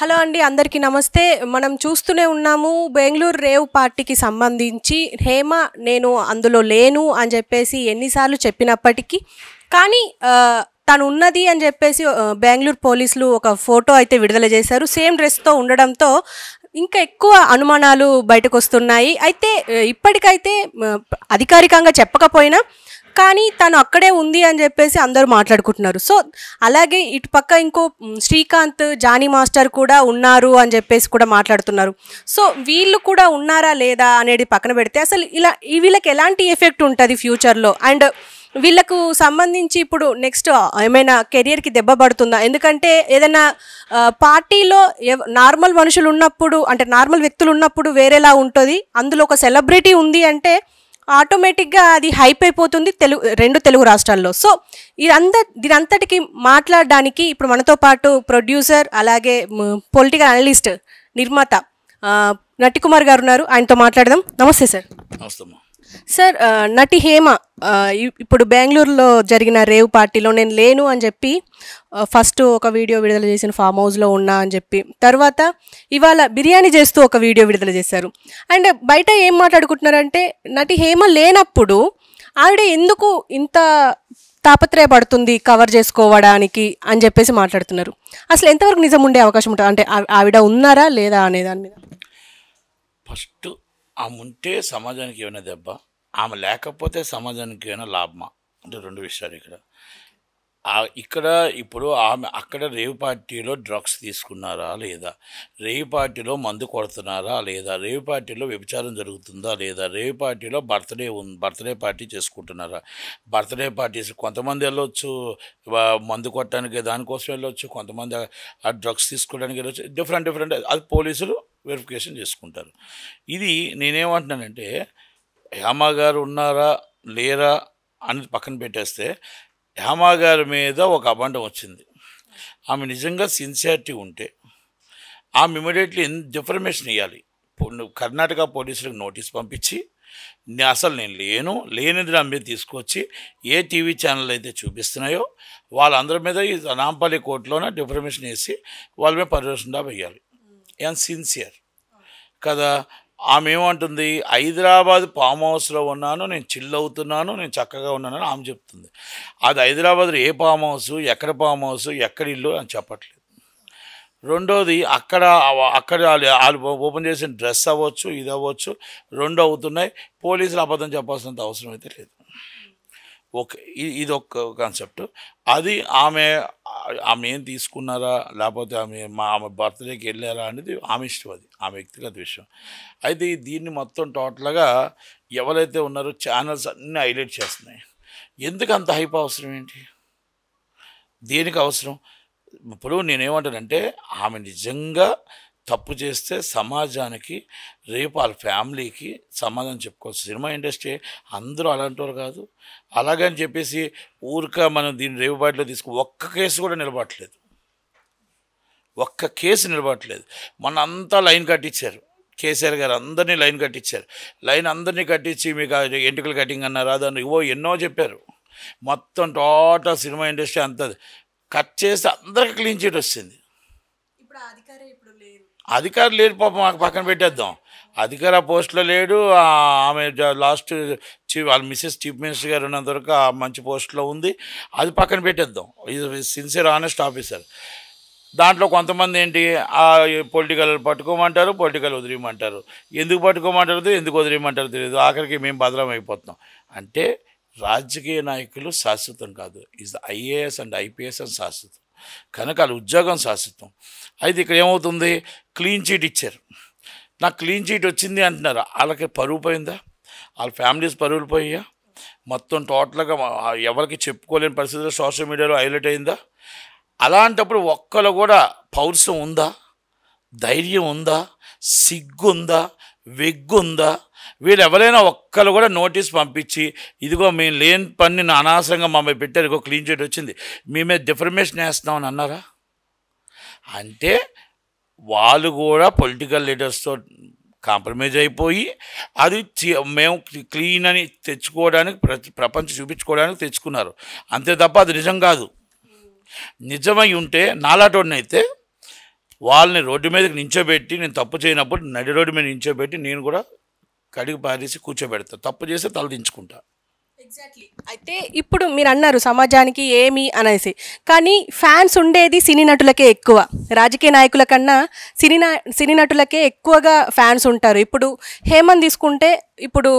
hello అండి అందరికీ నమస్తే మనం చూస్తూనే ఉన్నాము బెంగళూరు రేవ్ పార్టీకి సంబంధించి హేమ నేను అందులో లేను అని చెప్పేసి ఎన్నిసార్లు చెప్పినప్పటికీ కానీ తను ఉన్నది అని చెప్పేసి బెంగళూరు పోలీసులు ఒక ఫోటో అయితే విడుదల చేశారు సేమ్ డ్రెస్తో ఉండడంతో ఇంకా ఎక్కువ అనుమానాలు బయటకు వస్తున్నాయి అయితే ఇప్పటికైతే అధికారికంగా చెప్పకపోయినా కానీ తను అక్కడే ఉంది అని చెప్పేసి అందరూ మాట్లాడుకుంటున్నారు సో అలాగే ఇటు పక్క ఇంకో శ్రీకాంత్ జానీ మాస్టర్ కూడా ఉన్నారు అని చెప్పేసి కూడా మాట్లాడుతున్నారు సో వీళ్ళు కూడా ఉన్నారా లేదా అనేది పక్కన పెడితే అసలు ఇలా వీళ్ళకి ఎలాంటి ఎఫెక్ట్ ఉంటుంది ఫ్యూచర్లో అండ్ వీళ్ళకు సంబంధించి ఇప్పుడు నెక్స్ట్ ఏమైనా కెరియర్కి దెబ్బ పడుతుందా ఎందుకంటే ఏదైనా పార్టీలో నార్మల్ మనుషులు ఉన్నప్పుడు అంటే నార్మల్ వ్యక్తులు ఉన్నప్పుడు వేరేలా ఉంటుంది అందులో ఒక సెలబ్రిటీ ఉంది అంటే ఆటోమేటిక్గా అది హైప్ అయిపోతుంది తెలుగు రెండు తెలుగు రాష్ట్రాల్లో సో ఇదంతా దీనంతటికి మాట్లాడడానికి ఇప్పుడు మనతో పాటు ప్రొడ్యూసర్ అలాగే పొలిటికల్ అనలిస్ట్ నిర్మాత నటికుమార్ గారు ఉన్నారు ఆయనతో మాట్లాడదాం నమస్తే సార్ నమస్తే సార్ నటి హేమ ఇప్పుడు బెంగళూరులో జరిగిన రేవ్ పార్టీలో నేను లేను అని చెప్పి ఫస్ట్ ఒక వీడియో విడుదల చేసిన ఫామ్ హౌస్లో ఉన్నా అని చెప్పి తర్వాత ఇవాళ బిర్యానీ చేస్తూ ఒక వీడియో విడుదల చేశారు అండ్ బయట ఏం మాట్లాడుకుంటున్నారంటే నటి హేమ లేనప్పుడు ఆవిడ ఎందుకు ఇంత తాపత్రయపడుతుంది కవర్ చేసుకోవడానికి అని చెప్పేసి మాట్లాడుతున్నారు అసలు ఎంతవరకు నిజం ఉండే అవకాశం ఉంటుంది అంటే ఆవిడ ఉన్నారా లేదా అనే దాని మీద ఫస్ట్ ఆమె ఉంటే సమాజానికి ఏమైనా దెబ్బ ఆమె లేకపోతే సమాజానికి ఏమైనా లాభమా అంటే రెండు విషయాలు ఇక్కడ ఇక్కడ ఇప్పుడు ఆమె అక్కడ రేవ్ పార్టీలో డ్రగ్స్ తీసుకున్నారా లేదా రేవ్ పార్టీలో మందు కొడుతున్నారా లేదా రేవ్ పార్టీలో వ్యభిచారం జరుగుతుందా లేదా రేవ్ పార్టీలో బర్త్డే బర్త్డే పార్టీ చేసుకుంటున్నారా బర్త్డే పార్టీస్ కొంతమంది వెళ్ళొచ్చు మందు కొట్టడానికి దానికోసం వెళ్ళొచ్చు కొంతమంది ఆ డ్రగ్స్ తీసుకోవడానికి వెళ్ళొచ్చు డిఫరెంట్ డిఫరెంట్ అది పోలీసులు వెరిఫికేషన్ చేసుకుంటారు ఇది నేనేమంటున్నానంటే యామాగారు ఉన్నారా లేరా అని పక్కన పెట్టేస్తే హేమా గారి మీద ఒక అబండం వచ్చింది ఆమె నిజంగా సిన్సియారిటీ ఉంటే ఆమె ఇమీడియట్లీ డిఫర్మేషన్ ఇవ్వాలి కర్ణాటక పోలీసులకు నోటీస్ పంపించి అసలు నేను లేను లేనిది నా మీద తీసుకొచ్చి ఏ టీవీ ఛానల్ అయితే చూపిస్తున్నాయో వాళ్ళందరి మీద ఈ నాంపల్లి కోర్టులోనే డిఫర్మేషన్ వేసి వాళ్ళ మీద పరిరక్షణ వేయాలి అండ్ సిన్సియర్ కదా ఆమె ఏమంటుంది హైదరాబాద్ ఫామ్ హౌస్లో ఉన్నాను నేను చిల్ అవుతున్నాను నేను చక్కగా ఉన్నానని ఆమె చెప్తుంది అది హైదరాబాద్లో ఏ ఫామ్ హౌస్ ఎక్కడ ఫామ్ హౌస్ ఎక్కడ ఇల్లు అని చెప్పట్లేదు రెండోది అక్కడ అక్కడ వాళ్ళు ఓపెన్ చేసిన డ్రెస్ అవ్వచ్చు ఇది అవ్వచ్చు రెండు అవుతున్నాయి పోలీసులు అబద్ధం చెప్పాల్సినంత అవసరం అయితే లేదు ఓకే ఇది ఒక కాన్సెప్ట్ అది ఆమె ఆమె ఏం తీసుకున్నారా లేకపోతే ఆమె మా ఆమె బర్త్డేకి వెళ్ళారా అనేది ఆమె ఇష్టం అది ఆమె వ్యక్తిగత విషయం అయితే దీన్ని మొత్తం టోటల్గా ఎవరైతే ఉన్నారో ఛానల్స్ అన్నీ హైలైట్ చేస్తున్నాయి ఎందుకు అంత హైప్ అవసరం ఏంటి దేనికి అవసరం ఇప్పుడు నేనేమంటానంటే ఆమె నిజంగా తప్పు చేస్తే సమాజానికి రేపు వాళ్ళ ఫ్యామిలీకి సమాధానం చెప్పుకోవచ్చు సినిమా ఇండస్ట్రీ అందరూ అలాంటి కాదు అలాగని చెప్పేసి ఊరిక మనం దీన్ని రేపుబాటులో తీసుకు ఒక్క కేసు కూడా నిలబడలేదు ఒక్క కేసు నిలబడట్లేదు మన అంతా లైన్ కట్టించారు కేసీఆర్ గారు అందరినీ లైన్ కట్టించారు లైన్ అందరినీ కట్టించి మీకు ఎంటుకలు కటింగ్ అన్నారు అదన్న ఇవో ఎన్నో చెప్పారు మొత్తం టోటల్ సినిమా ఇండస్ట్రీ అంతది కట్ చేస్తే అందరికి క్లీన్ చీట్ వచ్చింది అధికారులు లేరు పాపం మాకు పక్కన పెట్టేద్దాం అధికార పోస్ట్లో లేడు ఆమె లాస్ట్ చీఫ్ వాళ్ళ మిస్సెస్ చీఫ్ మినిస్టర్ గారు ఉన్నంత వరకు ఆ మంచి పోస్ట్లో ఉంది అది పక్కన పెట్టేద్దాం ఇది సిన్సియర్ ఆనెస్ట్ ఆఫీసర్ దాంట్లో కొంతమంది ఏంటి ఆ పొలిటికల్ పట్టుకోమంటారు పొలిటికల్ వదిలేయమంటారు ఎందుకు పట్టుకోమంటారు ఎందుకు వదిలేయమంటారు తెలియదు ఆఖరికి మేము బదలం అయిపోతున్నాం అంటే రాజకీయ నాయకులు శాశ్వతం కాదు is IAS and IPS and శాశ్వతం కనుక అది ఉద్యోగం శాశ్వతం అయితే ఇక్కడ ఏమవుతుంది క్లీన్ చీట్ ఇచ్చారు నాకు క్లీన్ చీట్ వచ్చింది అంటున్నారు వాళ్ళకి పరువు పోయిందా వాళ్ళ ఫ్యామిలీస్ పరువులు పోయా మొత్తం టోటల్గా ఎవరికి చెప్పుకోలేని పరిస్థితిలో సోషల్ మీడియాలో హైలైట్ అయిందా అలాంటప్పుడు ఒక్కరు కూడా పౌరుషం ఉందా ధైర్యం ఉందా సిగ్గుందా వెగ్గుందా వీళ్ళు ఎవరైనా ఒక్కరు కూడా నోటీస్ పంపించి ఇదిగో మేము లేని పని అనవసరంగా మమ్మల్ని పెట్టారు ఇగో క్లీన్ చేయడం వచ్చింది మేమే డిఫర్మేషన్ వేస్తామని అన్నారా అంటే వాళ్ళు కూడా పొలిటికల్ లీడర్స్తో కాంప్రమైజ్ అయిపోయి అది మేము క్లీన్ అని తెచ్చుకోవడానికి ప్రపంచం చూపించుకోవడానికి తెచ్చుకున్నారు అంతే తప్ప అది నిజం కాదు నిజమై ఉంటే నాలాటోడినైతే వాళ్ళని రోడ్డు మీదకి నించోబెట్టి నేను తప్పు చేయనప్పుడు నడి రోడ్డు మీద నించోబెట్టి నేను కూడా కడిగి పారేసి కూర్చోబెడతా తప్పు చేస్తే తలదించుకుంటా ఎగ్జాక్ట్లీ అయితే ఇప్పుడు మీరు అన్నారు సమాజానికి ఏమి అనేసి కానీ ఫ్యాన్స్ ఉండేది సినీ నటులకే ఎక్కువ రాజకీయ నాయకుల కన్నా సినీ సినీ నటులకే ఎక్కువగా ఫ్యాన్స్ ఉంటారు ఇప్పుడు హేమంత్ తీసుకుంటే ఇప్పుడు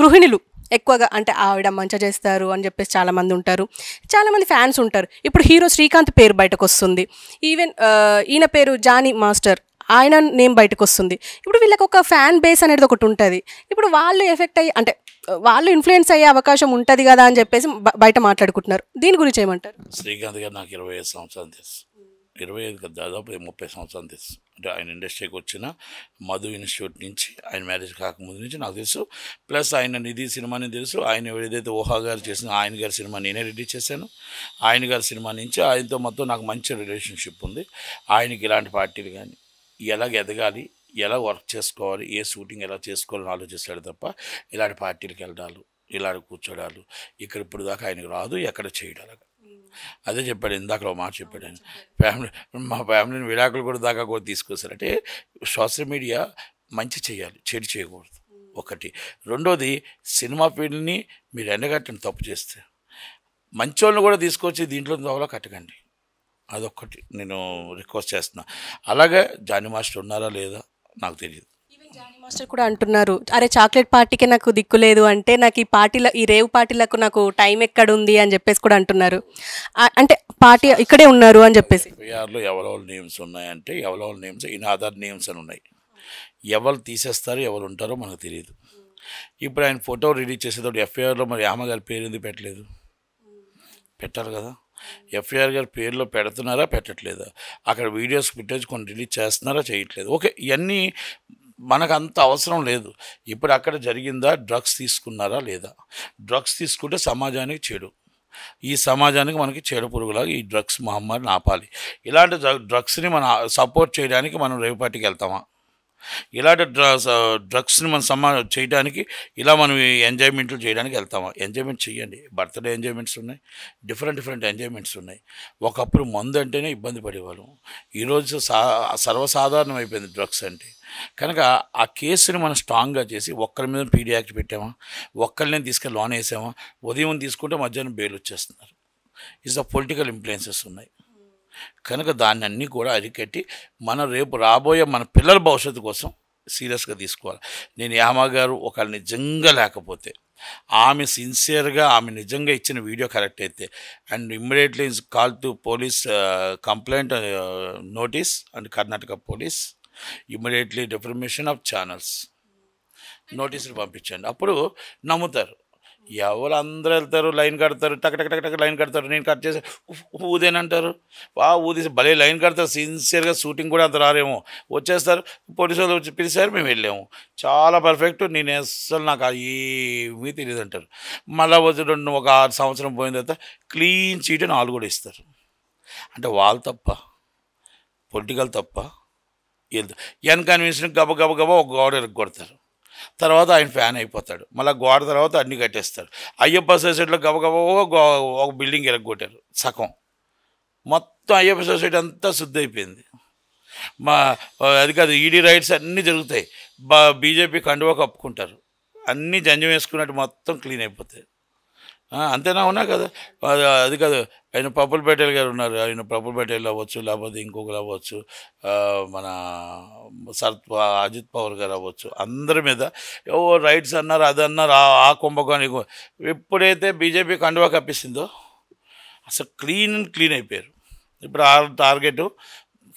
గృహిణులు ఎక్కువగా అంటే ఆవిడ మంచి చేస్తారు అని చెప్పేసి చాలామంది ఉంటారు చాలామంది ఫ్యాన్స్ ఉంటారు ఇప్పుడు హీరో శ్రీకాంత్ పేరు బయటకు వస్తుంది ఈవెన్ ఈయన పేరు జానీ మాస్టర్ ఆయన నేమ్ బయటకు వస్తుంది ఇప్పుడు వీళ్ళకి ఒక ఫ్యాన్ బేస్ అనేది ఒకటి ఉంటుంది ఇప్పుడు వాళ్ళు ఎఫెక్ట్ అయ్యి అంటే వాళ్ళు ఇన్ఫ్లుయెన్స్ అయ్యే అవకాశం ఉంటుంది కదా అని చెప్పేసి బయట మాట్లాడుకుంటున్నారు దీని గురించి ఏమంటారు శ్రీకాంత్ గారు నాకు ఇరవై ఐదు సంవత్సరాలు తెలుసు ఇరవై ఐదు దాదాపు ముప్పై సంవత్సరాలు తెలుసు అంటే ఆయన ఇండస్ట్రీకి వచ్చిన మధు ఇన్స్టిట్యూట్ నుంచి ఆయన మ్యారేజ్ కాకముందు నుంచి నాకు తెలుసు ప్లస్ ఆయన నిధి సినిమాని తెలుసు ఆయన ఏదైతే ఊహా గారు చేసిన ఆయన గారి సినిమా నేనే రెడీ చేశాను ఆయన గారి సినిమా నుంచి ఆయనతో మొత్తం నాకు మంచి రిలేషన్షిప్ ఉంది ఆయనకి ఇలాంటి పార్టీలు కానీ ఎలాగ ఎదగాలి ఎలా వర్క్ చేసుకోవాలి ఏ షూటింగ్ ఎలా చేసుకోవాలని ఆలోచిస్తాడు తప్ప ఇలాంటి పార్టీలకు వెళ్ళడాలు ఇలాంటి కూర్చోడాలు ఇక్కడ ఇప్పుడు దాకా ఆయనకు రాదు ఎక్కడ చేయడాలి అదే చెప్పాడు ఇందాక మాట చెప్పాడు ఆయన ఫ్యామిలీ మా ఫ్యామిలీని విడాకులు కూడా దాకా కూడా తీసుకొస్తారు అంటే సోషల్ మీడియా మంచి చేయాలి చెడు చేయకూడదు ఒకటి రెండోది సినిమా ఫీల్డ్ని మీరు ఎండగట్టండి తప్పు చేస్తే మంచోళ్ళని కూడా తీసుకొచ్చి దీంట్లో దోవలో కట్టకండి అదొక్కటి నేను రిక్వెస్ట్ చేస్తున్నా అలాగే జాని మాస్టర్ ఉన్నారా లేదా నాకు తెలియదు మాస్టర్ కూడా అంటున్నారు అరే చాక్లెట్ పార్టీకి నాకు దిక్కు లేదు అంటే నాకు ఈ పార్టీల ఈ రేవు పార్టీలకు నాకు టైం ఎక్కడుంది అని చెప్పేసి కూడా అంటున్నారు అంటే పార్టీ ఇక్కడే ఉన్నారు అని చెప్పేసి ఎవరెవరు ఎవరెవరి నేమ్స్ ఉన్నాయంటే ఎవరెవరి నేమ్స్ ఇన్ అదర్ నేమ్స్ అని ఉన్నాయి ఎవరు తీసేస్తారు ఎవరు ఉంటారో మనకు తెలియదు ఇప్పుడు ఆయన ఫోటో రిలీజ్ చేసేటప్పుడు ఎఫ్ఐఆర్లో మరి ఆమె గారి పేరు ఎందుకు పెట్టలేదు పెట్టారు కదా ఎఫ్ఐఆర్ గారి పేరులో పెడుతున్నారా పెట్టట్లేదా అక్కడ వీడియోస్ ఫుటేజ్ కొన్ని రిలీజ్ చేస్తున్నారా చేయట్లేదు ఓకే ఇవన్నీ మనకు అంత అవసరం లేదు ఇప్పుడు అక్కడ జరిగిందా డ్రగ్స్ తీసుకున్నారా లేదా డ్రగ్స్ తీసుకుంటే సమాజానికి చెడు ఈ సమాజానికి మనకి చెడు పురుగులాగా ఈ డ్రగ్స్ మహమ్మారిని ఆపాలి ఇలాంటి డ్రగ్స్ని మనం సపోర్ట్ చేయడానికి మనం రేపటికి వెళ్తామా ఇలాంటి డ్రగ్స్ డ్రగ్స్ని మనం సమా చేయడానికి ఇలా మనం ఎంజాయ్మెంట్లు చేయడానికి వెళ్తాము ఎంజాయ్మెంట్ చేయండి బర్త్డే ఎంజాయ్మెంట్స్ ఉన్నాయి డిఫరెంట్ డిఫరెంట్ ఎంజాయ్మెంట్స్ ఉన్నాయి ఒకప్పుడు మందు అంటేనే ఇబ్బంది పడేవాళ్ళం ఈరోజు సా సర్వసాధారణం అయిపోయింది డ్రగ్స్ అంటే కనుక ఆ కేసుని మనం స్ట్రాంగ్గా చేసి ఒక్కరి మీద పీడీ యాక్ట్ పెట్టామా ఒక్కరిని తీసుకెళ్ళి లోన్ వేసామా ఉదయం తీసుకుంటే మధ్యాహ్నం బెయిల్ వచ్చేస్తున్నారు ఇస్ ద పొలిటికల్ ఇన్ఫ్లుయెన్సెస్ ఉన్నాయి కనుక దాన్ని అన్నీ కూడా అరికట్టి మనం రేపు రాబోయే మన పిల్లల భవిష్యత్తు కోసం సీరియస్గా తీసుకోవాలి నేను యామగారు ఒక నిజంగా లేకపోతే ఆమె సిన్సియర్గా ఆమె నిజంగా ఇచ్చిన వీడియో కరెక్ట్ అయితే and immediately call to police complaint notice and Karnataka police immediately defamation of channels నోటీసులు పంపించండి అప్పుడు నమ్ముతారు ఎవరు అందరు వెళ్తారు లైన్ కడతారు టక్ టక్ టక్ టక్ లైన్ కడతారు నేను కట్ చేసి ఊదేనంటారు బా ఊదేసి భలే లైన్ కడతారు సిన్సియర్గా షూటింగ్ కూడా అంత రారేమో వచ్చేస్తారు పోలీసులు వచ్చి పిలిచారు మేము వెళ్ళాము చాలా పర్ఫెక్ట్ నేను అసలు నాకు ఏమీ తెలియదు అంటారు మళ్ళీ వచ్చి రెండు ఒక ఆరు సంవత్సరం పోయిన తర్వాత క్లీన్ చీట్ నాలుగు కూడా ఇస్తారు అంటే వాళ్ళు తప్ప పొలిటికల్ తప్ప వెళ్తారు ఎన్ కన్విన్స్ గబ గబ గబ ఒక గోడ కొడతారు తర్వాత ఆయన ఫ్యాన్ అయిపోతాడు మళ్ళీ గోడ తర్వాత అన్ని కట్టేస్తారు అయ్యప్ప సొసైటీలో గబగబో ఒక బిల్డింగ్ ఎరగొట్టారు సగం మొత్తం అయ్యప్ప సొసైటీ అంతా శుద్ధి అయిపోయింది మా అది కాదు ఈడీ రైట్స్ అన్నీ జరుగుతాయి బీజేపీ కండువా కప్పుకుంటారు అన్నీ జంజం వేసుకున్నట్టు మొత్తం క్లీన్ అయిపోతాయి అంతేనా ఉన్నా కదా అది కాదు ఆయన పప్పుల పటేల్ గారు ఉన్నారు ఆయన పప్పుల పటేల్ అవ్వచ్చు లేకపోతే ఇంకొకరు అవ్వచ్చు మన సరత్ అజిత్ పవర్ గారు అవ్వచ్చు అందరి మీద ఓ రైట్స్ అన్నారు అది అన్నారు ఆ కుంభకోణి ఎప్పుడైతే బీజేపీ కండువా కప్పిస్తుందో అసలు క్లీన్ అండ్ క్లీన్ అయిపోయారు ఇప్పుడు ఆ టార్గెట్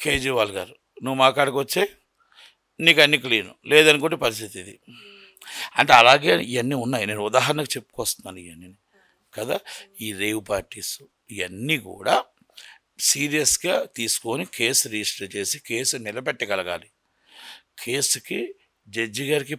కేజ్రీవాల్ గారు నువ్వు మా కాడికి వచ్చే నీకు అన్ని క్లీన్ లేదనుకుంటే పరిస్థితి ఇది అంటే అలాగే ఇవన్నీ ఉన్నాయి నేను ఉదాహరణకు చెప్పుకొస్తున్నాను ఇవన్నీ కదా ఈ రేవ్ పార్టీస్ ఇవన్నీ కూడా సీరియస్గా తీసుకొని కేసు రిజిస్టర్ చేసి కేసు నిలబెట్టగలగాలి కేసుకి జడ్జి గారికి